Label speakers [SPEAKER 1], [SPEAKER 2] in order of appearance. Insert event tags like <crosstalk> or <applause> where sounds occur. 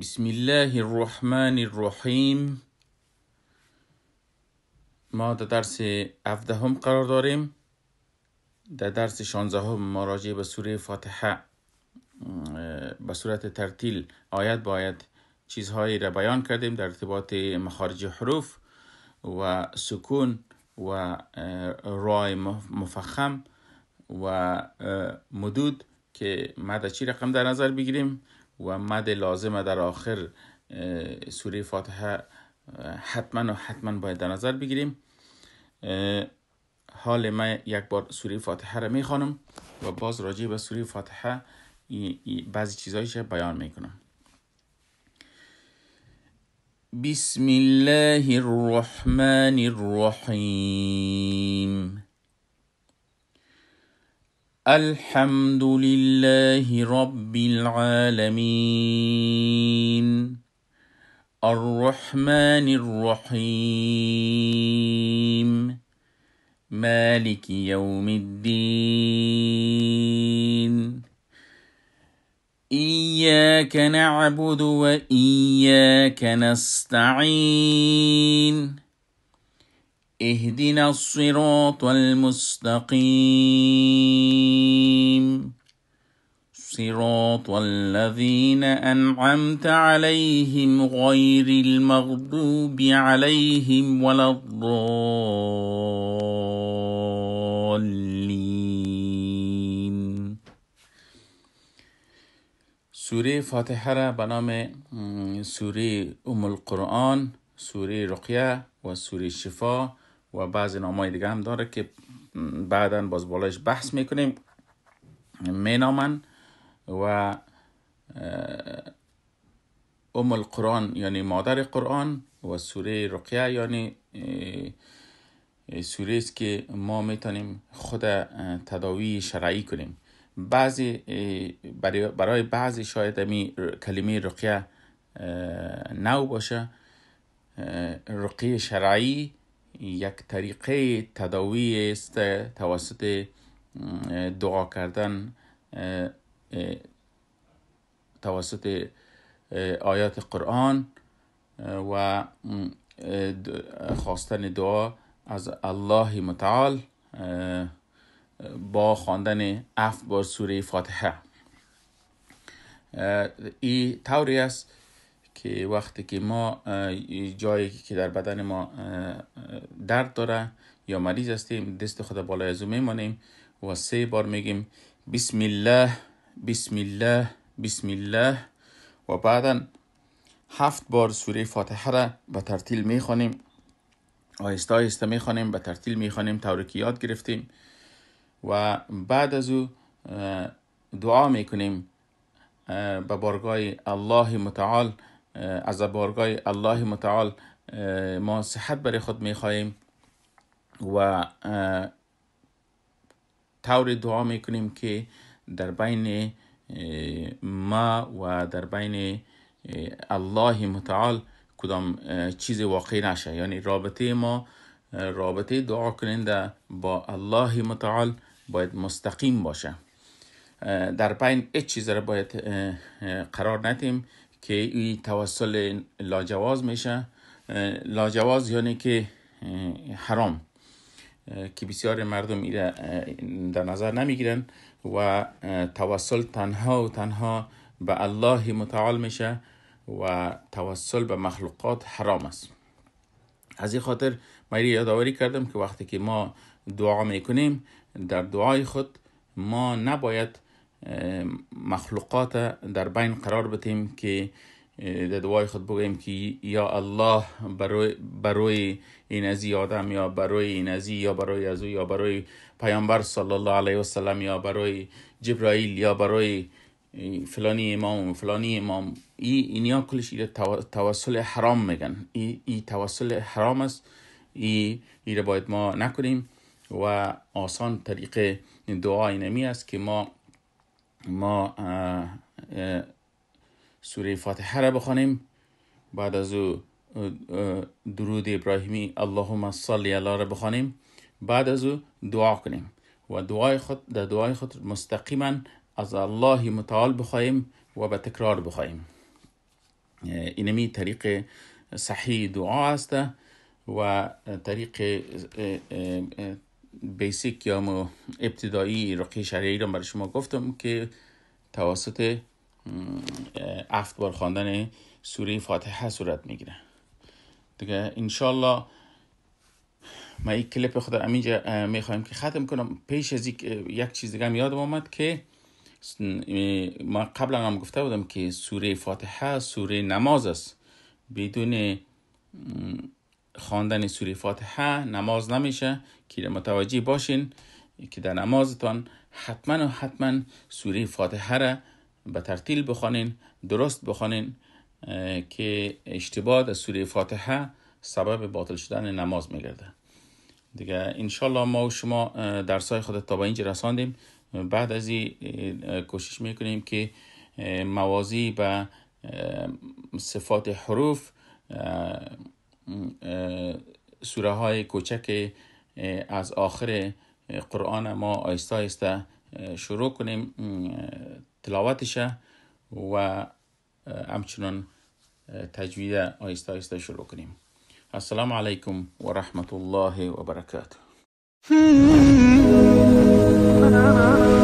[SPEAKER 1] بسم الله الرحمن الرحیم ما در درس 17 هم قرار داریم در درس 16 هم مراجعه به سوره فاتحه به صورت ترتیل آیت با آیت چیزهایی را بیان کردیم در ارتباط مخارج حروف و سکون و رای مفخم و مدود که ما چی رقم در نظر بگیریم و مد لازمه در آخر سوره فاتحه حتما و حتما باید در نظر بگیریم حال من یک بار سوره فاتحه را میخوانم و باز راجع به سوره فاتحه بعضی چیزایش بیان میکنم بسم الله الرحمن الرحیم الحمد لله رب العالمين الرحمن الرحيم مالك يوم الدين اياك نعبد واياك نستعين اهدنا الصراط المستقيم صراط الذين أنعمت عليهم غير المغضوب عليهم ولا الضالين سوره فاتحه بنام سوره ام القرآن سوره رقية وسورة سوره شفا و بعض نامای دیگه هم داره که بعدا باز بالایش بحث میکنیم مینامن و ام القرآن یعنی مادر قرآن و سوره رقیه یعنی سوره است که ما میتونیم خود تداوی شرعی کنیم بعضی برای بعضی شاید امی کلمه رقیه نو باشه رقیه شرعی یک طریقه تداوی است توسط دعا کردن توسط آیات قرآن و خواستن دعا از الله متعال با خواندن اف بار سوره فاتحه ای طوری است که وقتی که ما جایی که در بدن ما درد داره یا مریض هستیم دست خود بالای او میمانیم و سه بار میگیم بسم الله بسم الله بسم الله و بعدا هفت بار سوره فاتحه را به ترتیل میخوانیم آهسته آهسته خوانیم به ترتیل می خوانیم یاد گرفتیم و بعد از او دعا میکنیم به بارگاه الله متعال از بارگاه الله متعال ما صحت برای خود خواهیم و طور دعا میکنیم که در بین ما و در بین الله متعال کدام چیز واقعی نشه یعنی رابطه ما رابطه دعا کننده با الله متعال باید مستقیم باشه در بین هیچ چیز را باید قرار ندیم که این توسل لاجواز میشه لاجواز یعنی که حرام که بسیار مردم ایره در نظر نمیگیرن و توسل تنها و تنها به الله متعال میشه و توسل به مخلوقات حرام است از این خاطر مری یادآوری کردم که وقتی که ما دعا کنیم در دعای خود ما نباید مخلوقات در بین قرار بتیم که در دعای خود بگویم که یا الله برای, برای این از آدم یا برای این ازی یا برای از یا برای پیامبر صلی الله علیه و سلم یا برای جبرائیل یا برای فلانی امام فلانی امام ای اینیا کلش ای توسل حرام میگن این ای توسل حرام است ای ایره باید ما نکنیم و آسان طریق دعای نمی است که ما ما سوره فاتحه را بخوانیم بعد از او درود ابراهیمی اللهم صلی الله را بخوانیم بعد از او دعا کنیم و دعای خود در دعای خود مستقیما از الله متعال بخواهیم و به تکرار بخواهیم اینمی طریق صحیح دعا است و طریق بیسیک یا ابتدایی رقی شرعی را برای شما گفتم که توسط بار خواندن سوره فاتحه صورت میگیره دیگه انشالله ما این کلپ خود امینجا میخوایم که ختم کنم پیش از یک چیز دیگه هم یادم آمد که ما قبلا هم گفته بودم که سوره فاتحه سوره نماز است بدون خواندن سوره فاتحه نماز نمیشه که متوجه باشین که در نمازتان حتما و حتما سوره فاتحه را به ترتیل بخوانین درست بخوانین که اشتباه در سوره فاتحه سبب باطل شدن نماز میگرده دیگه انشالله ما و شما درسای خودت تا به اینجا رساندیم بعد از این کوشش میکنیم که موازی به صفات حروف سوره های کوچک از آخر قرآن ما آیسته آیسته شروع کنیم تلاوتشه و همچنان آه، آه، تجوید آیست آیست شروع کنیم السلام علیکم و رحمت الله و برکاته <laughs>